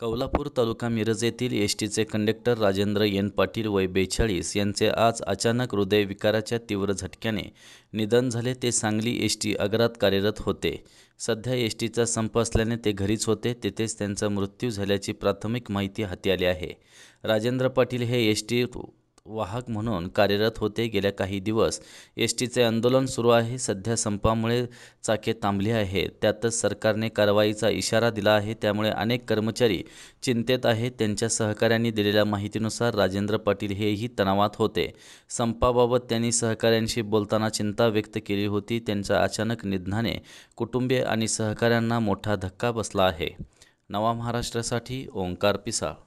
कौलापूर तालुका मिरज येथील एस टीचे conductor Rajendra N Patil वय बेचाळीस यांचे आज अचानक हृदयविकाराच्या तीव्र झटक्याने निधन झाले ते सांगली एस टी आगरात कार्यरत होते सध्या एस टीचा संप असल्याने ते घरीच होते तेथेच त्यांचा मृत्यू झाल्याची प्राथमिक माहिती हाती आली आहे राजेंद्र पाटील हे एस टी वाहक म्हणून कार्यरत होते गेल्या काही दिवस एस टीचे आंदोलन सुरू आहे सध्या संपामुळे चाके थांबली आहे त्यातच सरकारने कारवाईचा इशारा दिला आहे त्यामुळे अनेक कर्मचारी चिंतेत आहेत त्यांच्या सहकाऱ्यांनी दिलेल्या माहितीनुसार राजेंद्र पाटील हेही तणावात होते संपाबाबत त्यांनी सहकाऱ्यांशी बोलताना चिंता व्यक्त केली होती त्यांच्या अचानक निधनाने कुटुंबीय आणि सहकाऱ्यांना मोठा धक्का बसला आहे नवा महाराष्ट्रासाठी ओंकार पिसाळ